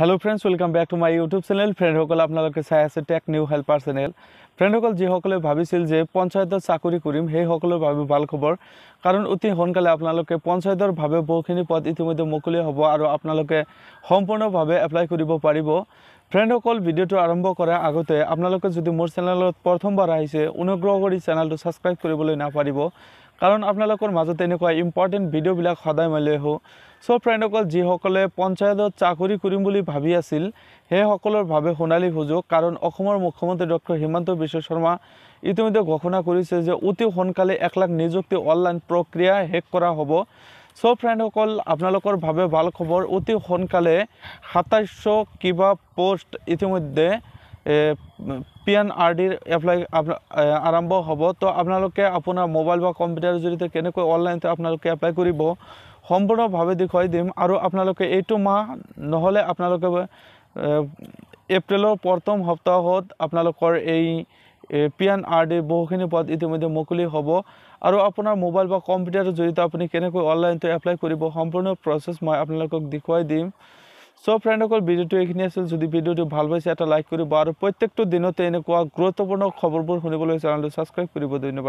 hello' friends welcome back to my YouTube channel ফ্ৰেণ্ডসকল আপোনালোকে চাই আছে টেক নিউ হেল্পাৰ চেনেল ফ্ৰেণ্ডসকল যিসকলে ভাবিছিল যে পঞ্চায়তত চাকৰি কৰিম সেইসকলৰ বাবে ভাল খবৰ কাৰণ অতি সোনকালে আপোনালোকে পঞ্চায়তৰভাৱে বহুখিনি পদ ইতিমধ্যে মুকলি হ'ব আৰু আপোনালোকে সম্পূৰ্ণভাৱে এপ্লাই কৰিব পাৰিব ফ্ৰেণ্ডসকল ভিডিঅ'টো আৰম্ভ কৰাৰ আগতে আপোনালোকে যদি মোৰ চেনেলত প্ৰথমবাৰ আহিছে অনুগ্ৰহ কৰি চেনেলটো ছাবস্ক্ৰাইব কৰিবলৈ নাপাৰিব কাৰণ আপোনালোকৰ মাজত এনেকুৱা ইম্পৰ্টেণ্ট ভিডিঅ'বিলাক সদায় মই লৈ আহোঁ চ' ফ্ৰেণ্ডসকল যিসকলে পঞ্চায়তত চাকৰি কৰিম বুলি ভাবি আছিল সেইসকলৰ বাবে সোণালী সুযোগ কাৰণ অসমৰ মুখ্যমন্ত্ৰী ডক্টৰ হিমন্ত বিশ্ব শৰ্মা ইতিমধ্যে ঘোষণা কৰিছে যে অতি সোনকালে এক লাখ নিযুক্তি অনলাইন প্ৰক্ৰিয়া শেষ কৰা হ'ব চ' ফ্ৰেণ্ডসকল আপোনালোকৰ বাবে ভাল খবৰ অতি সোনকালে সাতাইছশ কিবা পোষ্ট ইতিমধ্যে পি এন আৰ ডিৰ এপ্লাই আৰম্ভ হ'ব তো আপোনালোকে আপোনাৰ মোবাইল বা কম্পিউটাৰৰ জৰিয়তে কেনেকৈ অনলাইনত আপোনালোকে এপ্লাই কৰিব সম্পূৰ্ণভাৱে দেখুৱাই দিম আৰু আপোনালোকে এইটো মাহ নহ'লে আপোনালোকে এপ্ৰিলৰ প্ৰথম সপ্তাহত আপোনালোকৰ এই পি এন আৰ ডিৰ বহুখিনি পদ ইতিমধ্যে মুকলি হ'ব আৰু আপোনাৰ মোবাইল বা কম্পিউটাৰৰ জৰিয়তে আপুনি কেনেকৈ অনলাইনতে এপ্লাই কৰিব সম্পূৰ্ণ প্ৰচেছ মই আপোনালোকক দেখুৱাই দিম সো ফ্রেন্ডসল ভিডিওটি এইখানে আসলে যদি ভিডিওটি ভাল পাইছে এটা লাইক করব আর প্রত্যেকটা দিনতে এনেকা গুরুত্বপূর্ণ খবরবর শুনবলে চ্যানেলটি সাবস্ক্রাইব করব ধন্যবাদ